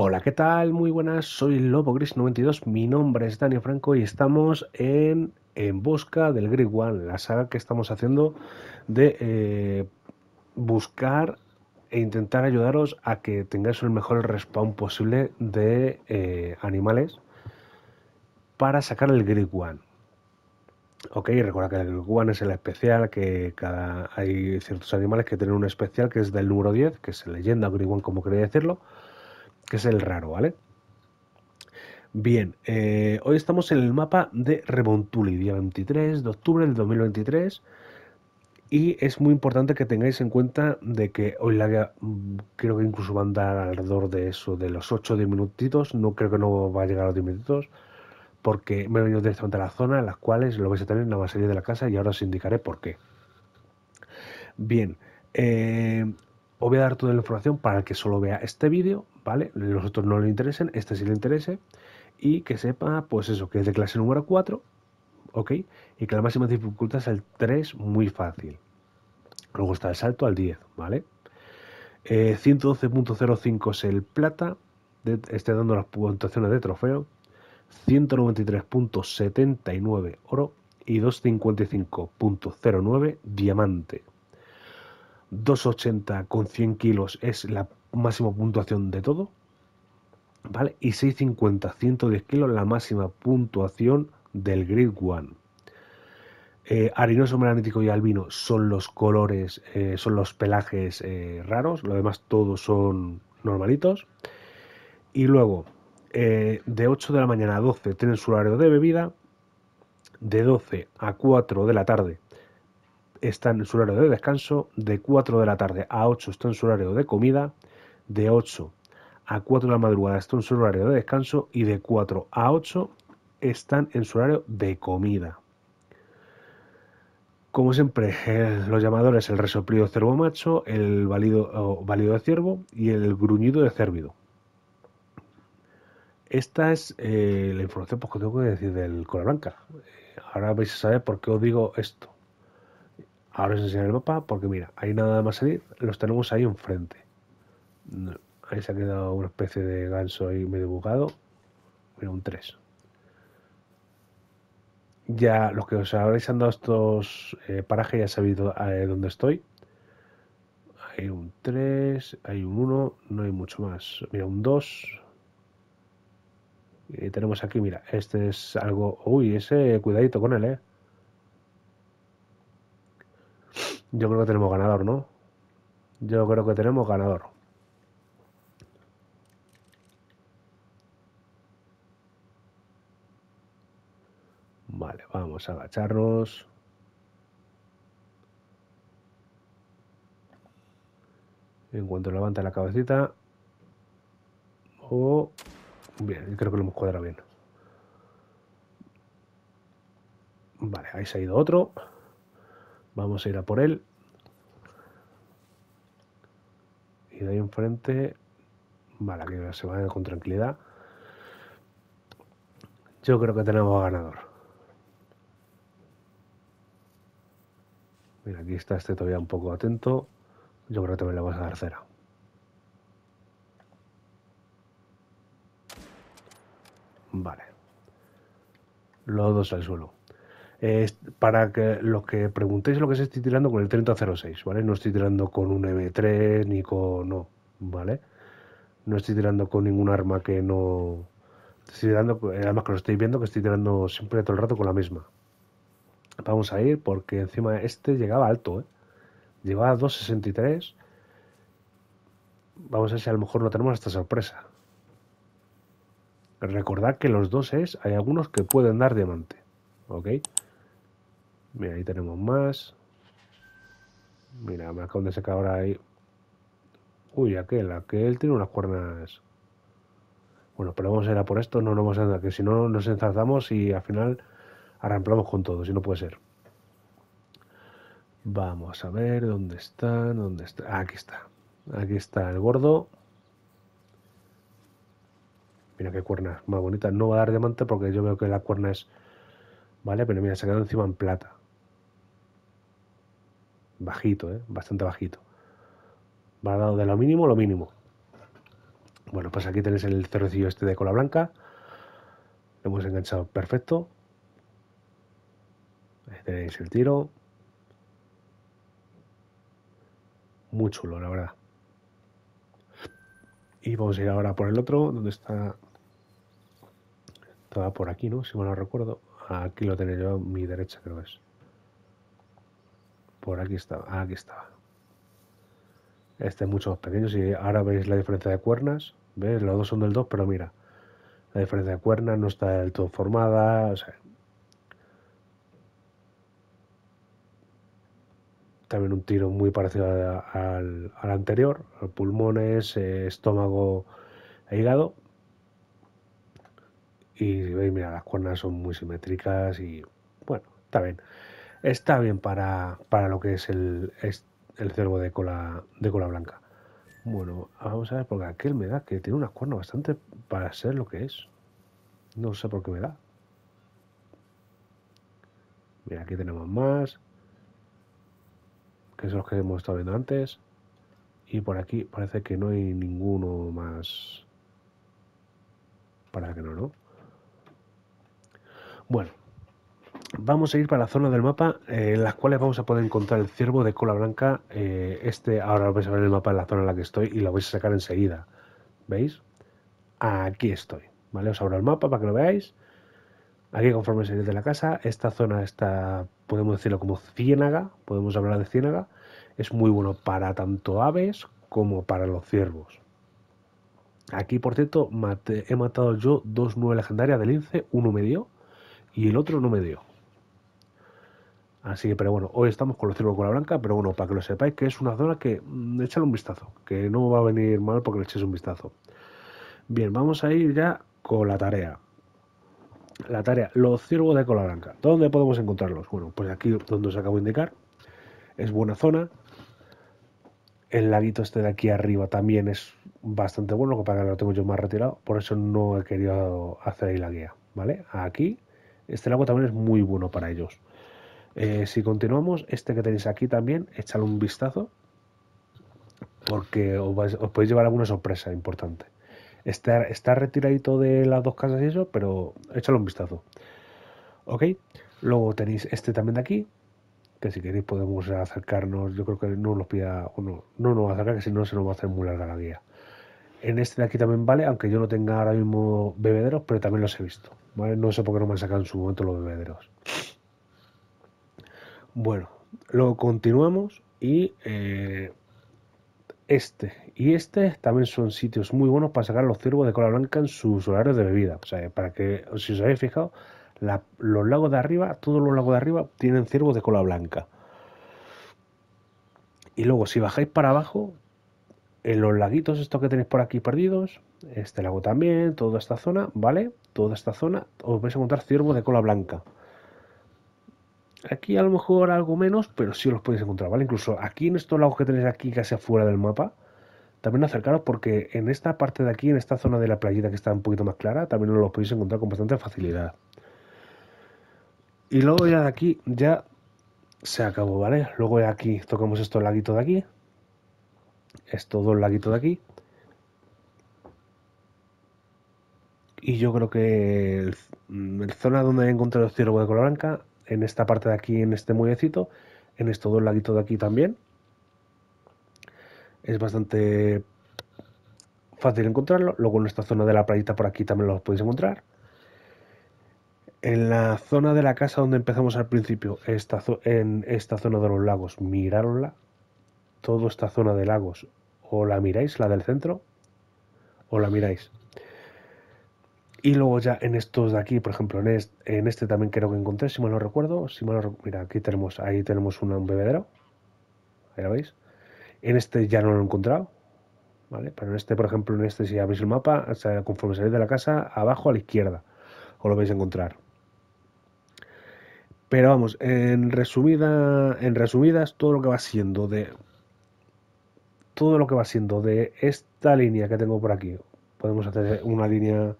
Hola, ¿qué tal? Muy buenas, soy Lobo Gris 92, mi nombre es Daniel Franco y estamos en, en busca del Grid One, la saga que estamos haciendo de eh, buscar e intentar ayudaros a que tengáis el mejor respawn posible de eh, animales para sacar el Grid One. Ok, recuerda que el Grid One es el especial, que hay ciertos animales que tienen un especial que es del número 10, que es leyenda o One como quería decirlo que es el raro, ¿vale? Bien, eh, hoy estamos en el mapa de Remontuli, día 23 de octubre del 2023. Y es muy importante que tengáis en cuenta de que hoy la mm, creo que incluso va a andar alrededor de eso, de los 8 o 10 minutitos. No creo que no va a llegar a los 10 minutitos, porque me he venido directamente a la zona, en las cuales lo vais a tener en la base de la casa y ahora os indicaré por qué. Bien, eh, os voy a dar toda la información para el que solo vea este vídeo, ¿vale? Los otros no le interesen, este sí le interese, y que sepa, pues eso, que es de clase número 4, ¿ok? Y que la máxima dificultad es el 3, muy fácil. Luego está el salto al 10, ¿vale? 112.05 eh, es el plata, de, dando las puntuaciones de trofeo. 193.79 oro y 255.09 diamante. 280 con 100 kilos es la máxima puntuación de todo, ¿vale? Y 650, 110 kilos, la máxima puntuación del Grid One. Eh, harinoso, melanítico y albino son los colores, eh, son los pelajes eh, raros, lo demás todos son normalitos. Y luego, eh, de 8 de la mañana a 12 tienen su horario de bebida, de 12 a 4 de la tarde están en su horario de descanso, de 4 de la tarde a 8 están en su horario de comida, de 8 a 4 de la madrugada está en su horario de descanso y de 4 a 8 están en su horario de comida. Como siempre, eh, los llamadores, el resoplido de cervo macho, el válido, de ciervo y el gruñido de cérvido. Esta es eh, la información pues, que tengo que decir del cola blanca. Eh, ahora vais a saber por qué os digo esto. Ahora os enseño el mapa porque mira, ahí nada más salir, los tenemos ahí enfrente. Ahí se ha quedado una especie de ganso ahí medio bugado. Mira, un 3. Ya los que os habréis andado estos eh, parajes ya sabéis eh, dónde estoy. Hay un 3, hay un 1, no hay mucho más. Mira, un 2. Y eh, tenemos aquí, mira, este es algo... Uy, ese, cuidadito con él, ¿eh? Yo creo que tenemos ganador, ¿no? Yo creo que tenemos ganador. Vamos a agacharnos. En cuanto levanta la cabecita. bien, creo que lo hemos cuadrado bien. Vale, ahí se ha ido otro. Vamos a ir a por él. Y de ahí enfrente... Vale, que se vayan con tranquilidad. Yo creo que tenemos ganador. aquí está este todavía un poco atento. Yo creo que también le vas a dar cera. Vale. Los dos al suelo. para que los que preguntéis lo que se estoy tirando con el 3006, ¿vale? No estoy tirando con un M3 ni con... no, ¿vale? No estoy tirando con ningún arma que no... Estoy tirando, además que lo estáis viendo, que estoy tirando siempre todo el rato con la misma, Vamos a ir porque encima este llegaba alto, ¿eh? Llegaba 2.63. Vamos a ver si a lo mejor no tenemos esta sorpresa. Recordad que los dos es, hay algunos que pueden dar diamante. ¿Ok? Mira, ahí tenemos más. Mira, me acabo de sacar ahora ahí. Uy, aquel, aquel tiene unas cuernas. Bueno, pero vamos a ir a por esto, no nos vamos a dar, que si no nos enzarzamos y al final arramplamos con todo, si no puede ser. Vamos a ver dónde está, dónde está. Ah, aquí está. Aquí está el gordo. Mira qué cuerna, más bonita. No va a dar diamante porque yo veo que la cuerna es... Vale, pero mira, se ha quedado encima en plata. Bajito, ¿eh? Bastante bajito. Va a dar de lo mínimo lo mínimo. Bueno, pues aquí tenéis el cerrocillo este de cola blanca. Lo hemos enganchado perfecto tenéis este, el tiro. Muy chulo, la verdad. Y vamos a ir ahora por el otro, donde está... Estaba por aquí, ¿no? Si me lo recuerdo. Aquí lo tenéis yo a mi derecha, creo que es. Por aquí estaba. Ah, aquí está. Este es mucho más pequeño. Si ahora veis la diferencia de cuernas, veis Los dos son del 2, pero mira. La diferencia de cuernas no está del todo formada. también un tiro muy parecido al, anterior, pulmones, eh, estómago e hígado. Y si veis, mira, las cuernas son muy simétricas y bueno, está bien. Está bien para, lo que es el, cervo de cola, de cola blanca. Bueno, vamos a ver, porque aquel me da que tiene unas cuernas bastante para ser lo que es. No sé por qué me da. Mira, aquí tenemos más que es los que hemos estado viendo antes. Y por aquí parece que no hay ninguno más. Para que no, ¿no? Bueno, vamos a ir para la zona del mapa eh, en las cuales vamos a poder encontrar el ciervo de cola blanca. Eh, este ahora lo vais a ver en el mapa en la zona en la que estoy y lo vais a sacar enseguida. ¿Veis? Aquí estoy. ¿Vale? Os abro el mapa para que lo veáis. Aquí conforme salís de la casa, esta zona está podemos decirlo como ciénaga, podemos hablar de ciénaga, es muy bueno para tanto aves como para los ciervos. Aquí, por cierto, he matado yo dos nueve legendarias del lince, uno me dio y el otro no me dio. Así que, pero bueno, hoy estamos con los ciervos con la blanca, pero bueno, para que lo sepáis, que es una zona que mm, un vistazo, que no va a venir mal porque le echéis un vistazo. Bien, vamos a ir ya con la tarea. La tarea, los ciervos de cola blanca. ¿Dónde podemos encontrarlos? Bueno, pues aquí donde os acabo de indicar. Es buena zona. El laguito este de aquí arriba también es bastante bueno, que para que lo tengo yo más retirado, por eso no he querido hacer ahí la guía, ¿vale? Aquí, este lago también es muy bueno para ellos. Eh, si continuamos, este que tenéis aquí también, échale un vistazo, porque os podéis llevar alguna sorpresa importante. Está, está retiradito de las dos casas y eso, pero échale un vistazo. ¿Ok? Luego tenéis este también de aquí, que si queréis podemos acercarnos, yo creo que no nos pida, no nos va a acercar, que si no se nos va a hacer muy larga la guía. En este de aquí también vale, aunque yo no tenga ahora mismo bebederos, pero también los he visto. No sé por qué no me han sacado en su momento los bebederos. Bueno, luego continuamos y eh, este y este también son sitios muy buenos para sacar los ciervos de cola blanca en sus horarios de bebida. O sea, para que, si os habéis fijado, los lagos de arriba, todos los lagos de arriba tienen ciervos de cola blanca. Y luego, si bajáis para abajo, en los laguitos estos que tenéis por aquí perdidos, este lago también, toda esta zona, ¿vale? Toda esta zona, os vais a encontrar ciervos de cola blanca. Aquí a lo mejor algo menos, pero sí los podéis encontrar, ¿vale? Incluso aquí en estos lagos que tenéis aquí casi afuera del mapa, también acercaros porque en esta parte de aquí, en esta zona de la playita que está un poquito más clara, también los podéis encontrar con bastante facilidad. Y luego ya de aquí, ya se acabó, ¿vale? Luego de aquí tocamos estos laguitos de aquí, estos dos laguitos de aquí. Y yo creo que el, zona donde he encontrado el ciervo de color blanca en esta parte de aquí, en este muellecito, en estos dos laguito de aquí también. Es bastante fácil encontrarlo. Luego en esta zona de la playita por aquí también lo podéis encontrar. En la zona de la casa donde empezamos al principio, en esta zona de los lagos, mirarosla. Toda esta zona de lagos, o la miráis, la del centro, o la miráis. Y luego ya en estos de aquí, por ejemplo, en este, también creo que encontré, si mal no recuerdo, si mira, aquí tenemos, ahí tenemos un, bebedero, ahí lo veis. En este ya no lo he encontrado, ¿vale? Pero en este, por ejemplo, en este si abrís el mapa, conforme salís de la casa, abajo a la izquierda, os lo vais a encontrar. Pero vamos, en resumida, en resumidas, todo lo que va siendo de todo lo que va siendo de esta línea que tengo por aquí. Podemos hacer una línea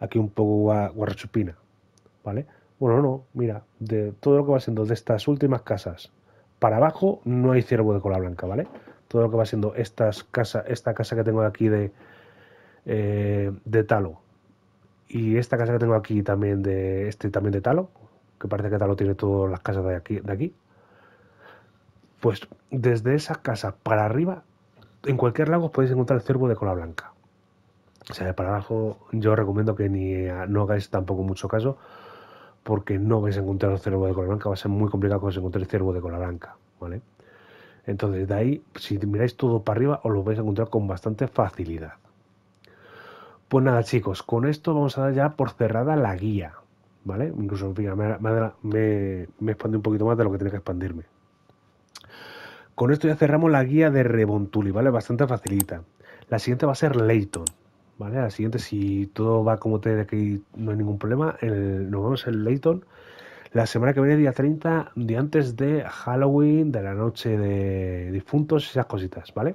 aquí un poco guarrachupina, ¿vale? Bueno, no, mira, de todo lo que va siendo de estas últimas casas para abajo no hay ciervo de cola blanca, ¿vale? Todo lo que va siendo estas casa, esta casa que tengo aquí de, eh, de talo y esta casa que tengo aquí también de este también de talo, que parece que talo tiene todas las casas de aquí, de aquí. Pues desde esas casas para arriba, en cualquier lago podéis encontrar el ciervo de cola blanca sea, sea, para abajo. Yo recomiendo que ni eh, no hagáis tampoco mucho caso, porque no vais a encontrar un ciervo de cola blanca, va a ser muy complicado que os encontréis ciervo de cola blanca, ¿vale? Entonces, de ahí, si miráis todo para arriba, os lo vais a encontrar con bastante facilidad. Pues nada, chicos, con esto vamos a dar ya por cerrada la guía, ¿vale? Incluso, me, me, me expandí un poquito más de lo que tenía que expandirme. Con esto ya cerramos la guía de Rebontuli, ¿vale? Bastante facilita. La siguiente va a ser Leighton. ¿vale? A la siguiente, si todo va como te aquí no hay ningún problema, nos vemos en Layton la semana que viene, día 30, de antes de Halloween, de la noche de difuntos esas cositas, ¿vale?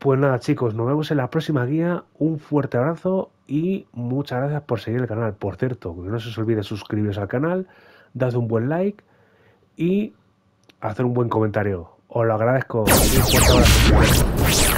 Pues nada, chicos, nos vemos en la próxima guía. Un fuerte abrazo y muchas gracias por seguir el canal. Por cierto, que no se os olvide suscribiros al canal, darle un buen like y hacer un buen comentario. Os lo agradezco. Un fuerte abrazo.